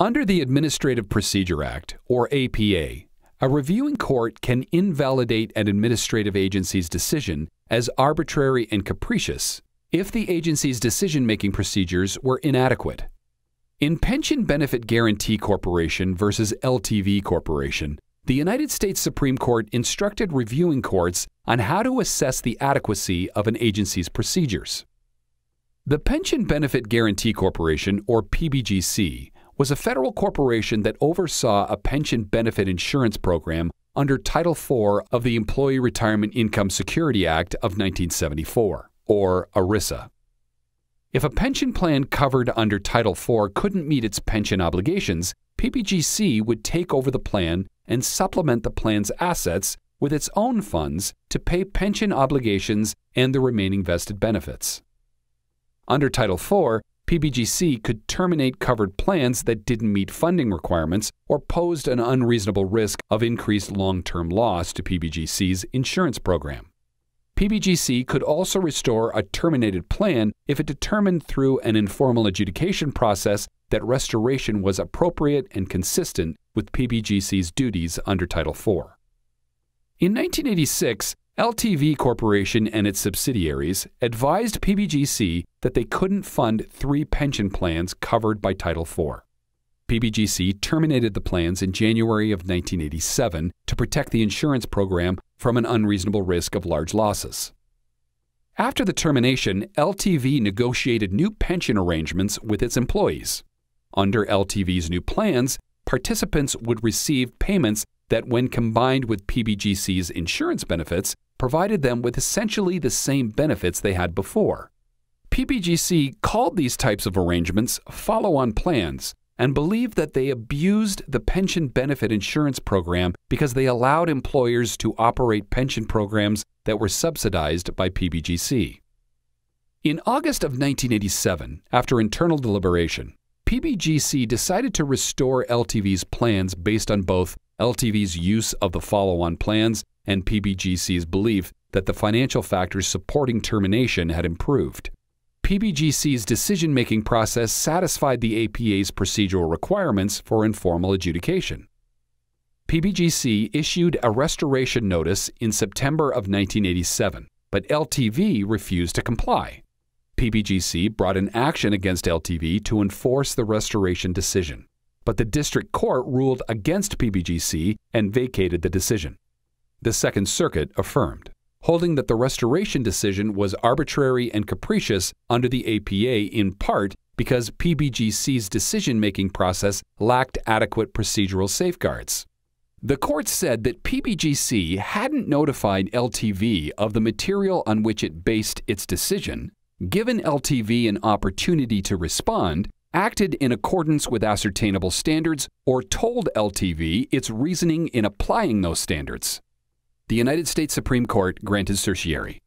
Under the Administrative Procedure Act, or APA, a reviewing court can invalidate an administrative agency's decision as arbitrary and capricious if the agency's decision making procedures were inadequate. In Pension Benefit Guarantee Corporation versus LTV Corporation, the United States Supreme Court instructed reviewing courts on how to assess the adequacy of an agency's procedures. The Pension Benefit Guarantee Corporation, or PBGC, was a federal corporation that oversaw a pension benefit insurance program under Title IV of the Employee Retirement Income Security Act of 1974, or ERISA. If a pension plan covered under Title IV couldn't meet its pension obligations, PPGC would take over the plan and supplement the plan's assets with its own funds to pay pension obligations and the remaining vested benefits. Under Title IV, PBGC could terminate covered plans that didn't meet funding requirements or posed an unreasonable risk of increased long term loss to PBGC's insurance program. PBGC could also restore a terminated plan if it determined through an informal adjudication process that restoration was appropriate and consistent with PBGC's duties under Title IV. In 1986, LTV Corporation and its subsidiaries advised PBGC that they couldn't fund three pension plans covered by Title IV. PBGC terminated the plans in January of 1987 to protect the insurance program from an unreasonable risk of large losses. After the termination, LTV negotiated new pension arrangements with its employees. Under LTV's new plans, participants would receive payments that, when combined with PBGC's insurance benefits, provided them with essentially the same benefits they had before. PBGC called these types of arrangements follow on plans and believed that they abused the pension benefit insurance program because they allowed employers to operate pension programs that were subsidized by PBGC. In August of 1987, after internal deliberation, PBGC decided to restore LTV's plans based on both LTV's use of the follow on plans and PBGC's belief that the financial factors supporting termination had improved. PBGC's decision making process satisfied the APA's procedural requirements for informal adjudication. PBGC issued a restoration notice in September of 1987, but LTV refused to comply. PBGC brought an action against LTV to enforce the restoration decision, but the district court ruled against PBGC and vacated the decision. The Second Circuit affirmed holding that the restoration decision was arbitrary and capricious under the APA in part because PBGC's decision making process lacked adequate procedural safeguards. The court said that PBGC hadn't notified LTV of the material on which it based its decision, given LTV an opportunity to respond, acted in accordance with ascertainable standards, or told LTV its reasoning in applying those standards. The United States Supreme Court granted certiorari.